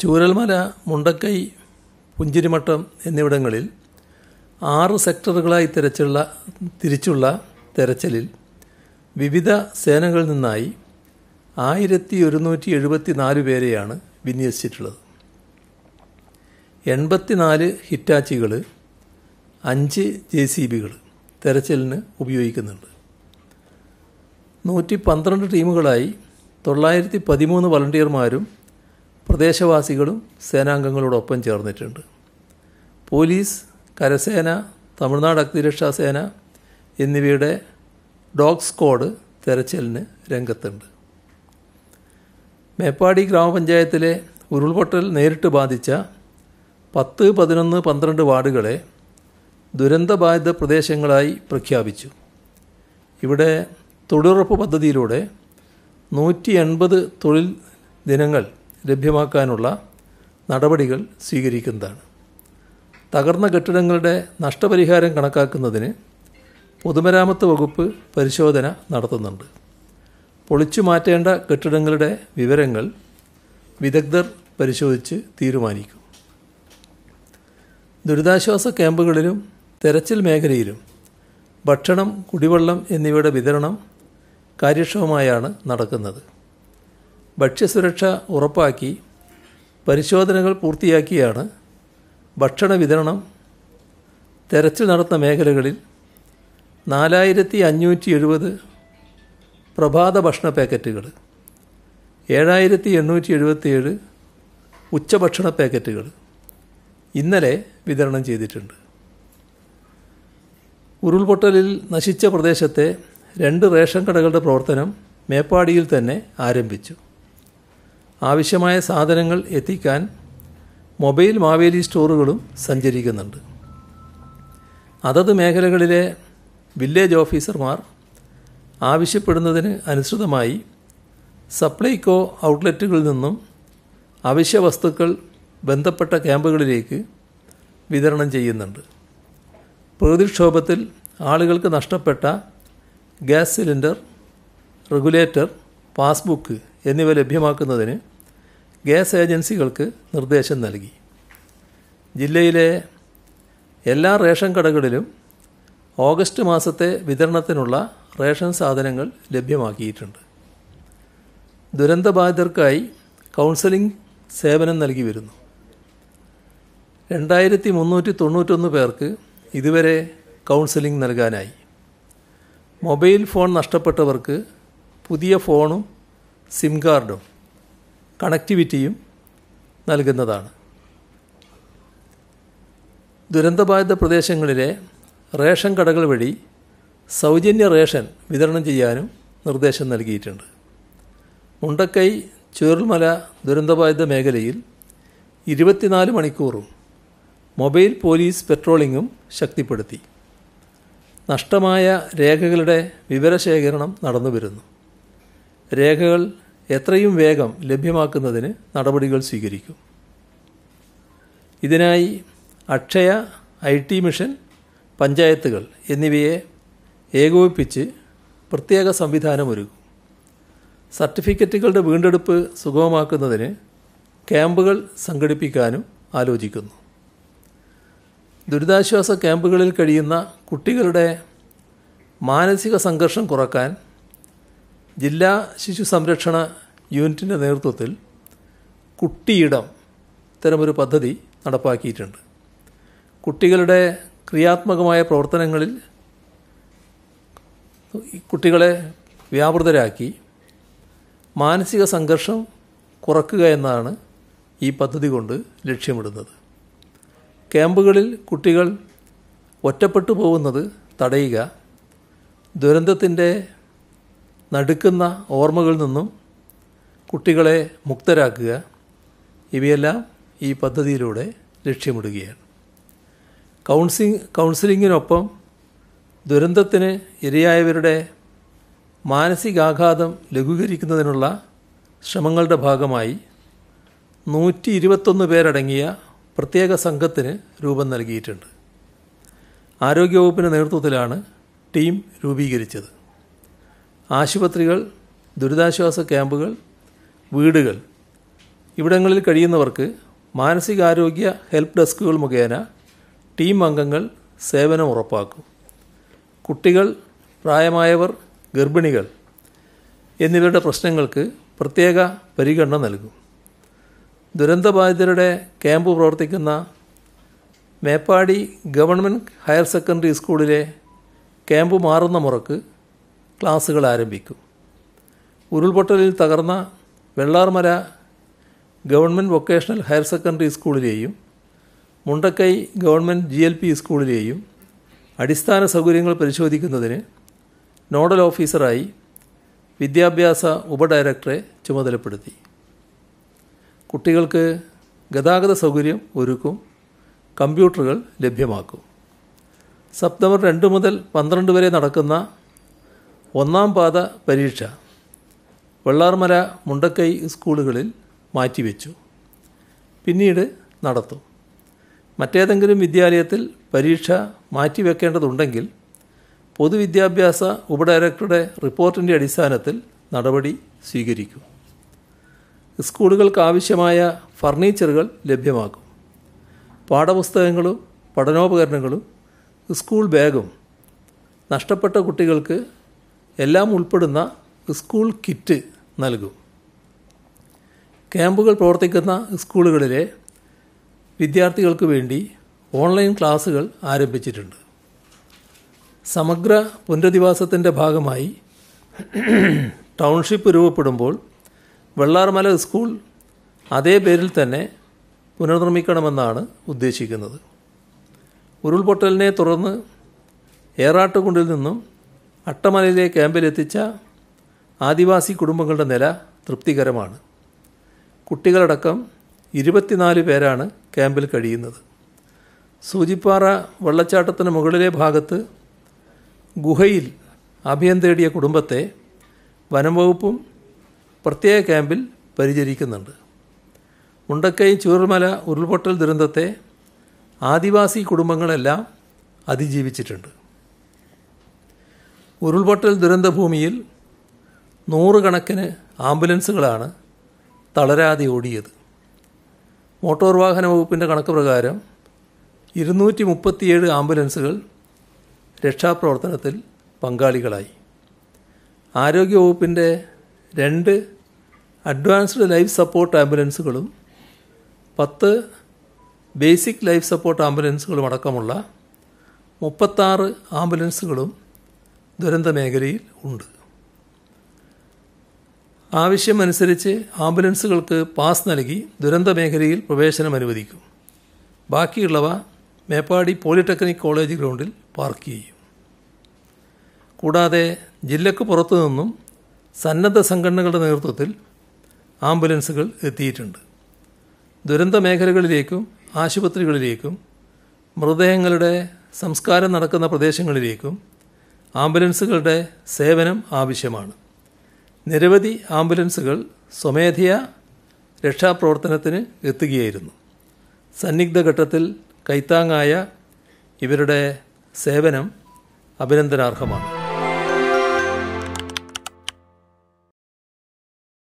ചൂരൽമല മുണ്ടക്കൈ പുഞ്ചിരിമട്ടം എന്നിവിടങ്ങളിൽ ആറ് സെക്ടറുകളായി തിരച്ചുള്ള തിരിച്ചുള്ള തെരച്ചിലിൽ വിവിധ സേനകളിൽ നിന്നായി ആയിരത്തി ഒരുന്നൂറ്റി എഴുപത്തി നാല് പേരെയാണ് വിന്യസിച്ചിട്ടുള്ളത് എൺപത്തിനാല് ഹിറ്റാച്ചികൾ അഞ്ച് ജെ സി ബികൾ തെരച്ചിലിന് ഉപയോഗിക്കുന്നുണ്ട് നൂറ്റി പന്ത്രണ്ട് ടീമുകളായി തൊള്ളായിരത്തി പതിമൂന്ന് വളണ്ടിയർമാരും പ്രദേശവാസികളും സേനാംഗങ്ങളോടൊപ്പം ചേർന്നിട്ടുണ്ട് പോലീസ് കരസേന തമിഴ്നാട് അഗ്നിരക്ഷാ സേന എന്നിവയുടെ ഡോഗ് സ്ക്വാഡ് തെരച്ചിലിന് രംഗത്തുണ്ട് മേപ്പാടി ഗ്രാമപഞ്ചായത്തിലെ ഉരുൾപൊട്ടൽ നേരിട്ട് ബാധിച്ച പത്ത് പതിനൊന്ന് പന്ത്രണ്ട് വാർഡുകളെ ദുരന്തബാധിത പ്രദേശങ്ങളായി പ്രഖ്യാപിച്ചു ഇവിടെ തൊഴിലുറപ്പ് പദ്ധതിയിലൂടെ നൂറ്റി എൺപത് തൊഴിൽ ദിനങ്ങൾ ലഭ്യമാക്കാനുള്ള നടപടികൾ സ്വീകരിക്കുന്നതാണ് തകർന്ന കെട്ടിടങ്ങളുടെ നഷ്ടപരിഹാരം കണക്കാക്കുന്നതിന് പൊതുമരാമത്ത് വകുപ്പ് പരിശോധന നടത്തുന്നുണ്ട് പൊളിച്ചു മാറ്റേണ്ട കെട്ടിടങ്ങളുടെ വിവരങ്ങൾ വിദഗ്ധർ പരിശോധിച്ച് തീരുമാനിക്കും ദുരിതാശ്വാസ ക്യാമ്പുകളിലും തെരച്ചിൽ മേഖലയിലും ഭക്ഷണം കുടിവെള്ളം എന്നിവയുടെ വിതരണം കാര്യക്ഷമമായാണ് നടക്കുന്നത് ഭക്ഷ്യസുരക്ഷ ഉറപ്പാക്കി പരിശോധനകൾ പൂർത്തിയാക്കിയാണ് ഭക്ഷണ വിതരണം തെരച്ചിൽ നടത്തുന്ന മേഖലകളിൽ നാലായിരത്തി അഞ്ഞൂറ്റി എഴുപത് പ്രഭാത ഭക്ഷണ പാക്കറ്റുകൾ ഏഴായിരത്തി എണ്ണൂറ്റി എഴുപത്തിയേഴ് ഉച്ചഭക്ഷണ പാക്കറ്റുകൾ ഇന്നലെ വിതരണം ചെയ്തിട്ടുണ്ട് ഉരുൾപൊട്ടലിൽ നശിച്ച പ്രദേശത്തെ രണ്ട് റേഷൻ കടകളുടെ പ്രവർത്തനം മേപ്പാടിയിൽ തന്നെ ആരംഭിച്ചു ആവശ്യമായ സാധനങ്ങൾ എത്തിക്കാൻ മൊബൈൽ മാവേലി സ്റ്റോറുകളും സഞ്ചരിക്കുന്നുണ്ട് അതത് മേഖലകളിലെ വില്ലേജ് ഓഫീസർമാർ ആവശ്യപ്പെടുന്നതിന് അനുസൃതമായി സപ്ലൈകോ ഔട്ട്ലെറ്റുകളിൽ നിന്നും അവശ്യ വസ്തുക്കൾ ബന്ധപ്പെട്ട ക്യാമ്പുകളിലേക്ക് വിതരണം ചെയ്യുന്നുണ്ട് പ്രകൃതിക്ഷോഭത്തിൽ ആളുകൾക്ക് നഷ്ടപ്പെട്ട ഗ്യാസ് സിലിണ്ടർ റെഗുലേറ്റർ പാസ്ബുക്ക് എന്നിവ ലഭ്യമാക്കുന്നതിന് ഗ്യാസ് ഏജൻസികൾക്ക് നിർദ്ദേശം നൽകി ജില്ലയിലെ എല്ലാ റേഷൻ കടകളിലും ഓഗസ്റ്റ് മാസത്തെ വിതരണത്തിനുള്ള റേഷൻ സാധനങ്ങൾ ലഭ്യമാക്കിയിട്ടുണ്ട് ദുരന്തബാധിതർക്കായി കൗൺസലിംഗ് സേവനം നൽകി വരുന്നു രണ്ടായിരത്തി മുന്നൂറ്റി തൊണ്ണൂറ്റൊന്ന് പേർക്ക് ഇതുവരെ കൗൺസലിംഗ് നൽകാനായി മൊബൈൽ ഫോൺ നഷ്ടപ്പെട്ടവർക്ക് പുതിയ ഫോണും സിം കാർഡും കണക്ടിവിറ്റിയും നൽകുന്നതാണ് ദുരന്തബാധിത പ്രദേശങ്ങളിലെ റേഷൻ കടകൾ വഴി സൗജന്യ റേഷൻ വിതരണം ചെയ്യാനും നിർദ്ദേശം നൽകിയിട്ടുണ്ട് മുണ്ടക്കൈ ചുരുൾമല ദുരന്തബാധിത മേഖലയിൽ ഇരുപത്തിനാല് മണിക്കൂറും മൊബൈൽ പോലീസ് പെട്രോളിങ്ങും ശക്തിപ്പെടുത്തി നഷ്ടമായ രേഖകളുടെ വിവരശേഖരണം നടന്നു വരുന്നു രേഖകൾ എത്രയും വേഗം ലഭ്യമാക്കുന്നതിന് നടപടികൾ സ്വീകരിക്കും ഇതിനായി അക്ഷയ ഐ ടി മിഷൻ പഞ്ചായത്തുകൾ എന്നിവയെ ഏകോപിപ്പിച്ച് പ്രത്യേക സംവിധാനമൊരുക്കും സർട്ടിഫിക്കറ്റുകളുടെ വീണ്ടെടുപ്പ് സുഗമമാക്കുന്നതിന് ക്യാമ്പുകൾ സംഘടിപ്പിക്കാനും ആലോചിക്കുന്നു ദുരിതാശ്വാസ ക്യാമ്പുകളിൽ കഴിയുന്ന കുട്ടികളുടെ മാനസിക സംഘർഷം കുറക്കാൻ ജില്ലാ ശിശു സംരക്ഷണ യൂണിറ്റിൻ്റെ നേതൃത്വത്തിൽ കുട്ടിയിടം ഇത്തരമൊരു പദ്ധതി നടപ്പാക്കിയിട്ടുണ്ട് കുട്ടികളുടെ ക്രിയാത്മകമായ പ്രവർത്തനങ്ങളിൽ കുട്ടികളെ വ്യാപൃതരാക്കി മാനസിക സംഘർഷം കുറക്കുക എന്നാണ് ഈ പദ്ധതി കൊണ്ട് ലക്ഷ്യമിടുന്നത് ക്യാമ്പുകളിൽ കുട്ടികൾ ഒറ്റപ്പെട്ടു പോകുന്നത് തടയുക ദുരന്തത്തിൻ്റെ നടുക്കുന്ന ഓർമ്മകളിൽ നിന്നും കുട്ടികളെ മുക്തരാക്കുക ഇവയെല്ലാം ഈ പദ്ധതിയിലൂടെ ലക്ഷ്യമിടുകയാണ് കൗൺസിലിംഗ് കൗൺസിലിങ്ങിനൊപ്പം ദുരന്തത്തിന് ഇരയായവരുടെ മാനസികാഘാതം ലഘൂകരിക്കുന്നതിനുള്ള ശ്രമങ്ങളുടെ ഭാഗമായി നൂറ്റി ഇരുപത്തൊന്ന് പേരടങ്ങിയ പ്രത്യേക സംഘത്തിന് രൂപം നൽകിയിട്ടുണ്ട് ആരോഗ്യവകുപ്പിൻ്റെ നേതൃത്വത്തിലാണ് ടീം രൂപീകരിച്ചത് ആശുപത്രികൾ ദുരിതാശ്വാസ ക്യാമ്പുകൾ വീടുകൾ ഇവിടങ്ങളിൽ കഴിയുന്നവർക്ക് മാനസികാരോഗ്യ ഹെൽപ്പ് ഡെസ്കുകൾ മുഖേന ടീം അംഗങ്ങൾ സേവനം ഉറപ്പാക്കും കുട്ടികൾ പ്രായമായവർ ഗർഭിണികൾ എന്നിവരുടെ പ്രശ്നങ്ങൾക്ക് പ്രത്യേക പരിഗണന നൽകും ദുരന്തബാധിതരുടെ ക്യാമ്പ് പ്രവർത്തിക്കുന്ന മേപ്പാടി ഗവൺമെൻറ് ഹയർ സെക്കൻഡറി സ്കൂളിലെ ക്യാമ്പ് മാറുന്ന മുറക്ക് ക്ലാസ്സുകൾ ആരംഭിക്കും ഉരുൾപൊട്ടലിൽ തകർന്ന Vellarmala government vocational higher secondary സ്കൂളിലെയും Mundakkai government G L P സ്കൂളിലെയും അടിസ്ഥാന സൗകര്യങ്ങൾ പരിശോധിക്കുന്നതിന് നോഡൽ ഓഫീസറായി വിദ്യാഭ്യാസ ഉപഡയറക്ടറെ ചുമതലപ്പെടുത്തി കുട്ടികൾക്ക് ഗതാഗത സൗകര്യം ഒരുക്കും കമ്പ്യൂട്ടറുകൾ ലഭ്യമാക്കും സെപ്റ്റംബർ രണ്ട് മുതൽ പന്ത്രണ്ട് വരെ നടക്കുന്ന ഒന്നാം പാത പരീക്ഷ വെള്ളാർമല മുണ്ടക്കൈ സ്കൂളുകളിൽ മാറ്റിവെച്ചു പിന്നീട് നടത്തും മറ്റേതെങ്കിലും വിദ്യാലയത്തിൽ പരീക്ഷ മാറ്റിവെക്കേണ്ടതുണ്ടെങ്കിൽ പൊതുവിദ്യാഭ്യാസ ഉപഡയറക്ടറുടെ റിപ്പോർട്ടിൻ്റെ അടിസ്ഥാനത്തിൽ നടപടി സ്വീകരിക്കും സ്കൂളുകൾക്കാവശ്യമായ ഫർണിച്ചറുകൾ ലഭ്യമാക്കും പാഠപുസ്തകങ്ങളും പഠനോപകരണങ്ങളും സ്കൂൾ ബാഗും നഷ്ടപ്പെട്ട കുട്ടികൾക്ക് എല്ലാം ഉൾപ്പെടുന്ന സ്കൂൾ കിറ്റ് നൽകും ക്യാമ്പുകൾ പ്രവർത്തിക്കുന്ന സ്കൂളുകളിലെ വിദ്യാർത്ഥികൾക്ക് വേണ്ടി ഓൺലൈൻ ക്ലാസുകൾ ആരംഭിച്ചിട്ടുണ്ട് സമഗ്ര പുനരധിവാസത്തിൻ്റെ ഭാഗമായി ടൗൺഷിപ്പ് രൂപപ്പെടുമ്പോൾ വെള്ളാർമല സ്കൂൾ അതേ പേരിൽ തന്നെ പുനർനിർമ്മിക്കണമെന്നാണ് ഉദ്ദേശിക്കുന്നത് ഉരുൾപൊട്ടലിനെ തുടർന്ന് ഏറാട്ടുകുണ്ടിൽ നിന്നും അട്ടമലയിലെ ക്യാമ്പിലെത്തിച്ച ആദിവാസി കുടുംബങ്ങളുടെ നില തൃപ്തികരമാണ് കുട്ടികളടക്കം ഇരുപത്തിനാല് പേരാണ് ക്യാമ്പിൽ കഴിയുന്നത് സൂചിപ്പാറ വെള്ളച്ചാട്ടത്തിന് മുകളിലെ ഭാഗത്ത് ഗുഹയിൽ അഭയം തേടിയ കുടുംബത്തെ വനംവകുപ്പും പ്രത്യേക ക്യാമ്പിൽ പരിചരിക്കുന്നുണ്ട് മുണ്ടക്കൈ ചൂർമല ഉരുൾപൊട്ടൽ ദുരന്തത്തെ ആദിവാസി കുടുംബങ്ങളെല്ലാം അതിജീവിച്ചിട്ടുണ്ട് ഉരുൾപൊട്ടൽ ദുരന്തഭൂമിയിൽ നൂറുകണക്കിന് ആംബുലൻസുകളാണ് തളരാതെ ഓടിയത് മോട്ടോർ വാഹന വകുപ്പിൻ്റെ കണക്ക് പ്രകാരം ഇരുന്നൂറ്റി മുപ്പത്തിയേഴ് ആംബുലൻസുകൾ രക്ഷാപ്രവർത്തനത്തിൽ പങ്കാളികളായി ആരോഗ്യവകുപ്പിൻ്റെ രണ്ട് അഡ്വാൻസ്ഡ് ലൈഫ് സപ്പോർട്ട് ആംബുലൻസുകളും പത്ത് ബേസിക് ലൈഫ് സപ്പോർട്ട് ആംബുലൻസുകളും അടക്കമുള്ള മുപ്പത്താറ് ആംബുലൻസുകളും ദുരന്ത മേഖലയിൽ ഉണ്ട് ആവശ്യമനുസരിച്ച് ആംബുലൻസുകൾക്ക് പാസ് നൽകി ദുരന്ത മേഖലയിൽ പ്രവേശനം അനുവദിക്കും ബാക്കിയുള്ളവ മേപ്പാടി പോളിടെക്നിക് കോളേജ് ഗ്രൗണ്ടിൽ പാർക്ക് ചെയ്യും കൂടാതെ ജില്ലക്ക് പുറത്തു നിന്നും സന്നദ്ധ സംഘടനകളുടെ നേതൃത്വത്തിൽ ആംബുലൻസുകൾ എത്തിയിട്ടുണ്ട് ദുരന്ത മേഖലകളിലേക്കും ആശുപത്രികളിലേക്കും മൃതദേഹങ്ങളുടെ സംസ്കാരം നടക്കുന്ന പ്രദേശങ്ങളിലേക്കും ആംബുലൻസുകളുടെ സേവനം ആവശ്യമാണ് നിരവധി ആംബുലൻസുകൾ സ്വമേധയാ രക്ഷാപ്രവർത്തനത്തിന് എത്തുകയായിരുന്നു സന്നിഗ്ധ ഘട്ടത്തിൽ കൈത്താങ്ങായ ഇവരുടെ സേവനം അഭിനന്ദനാർഹമാണ്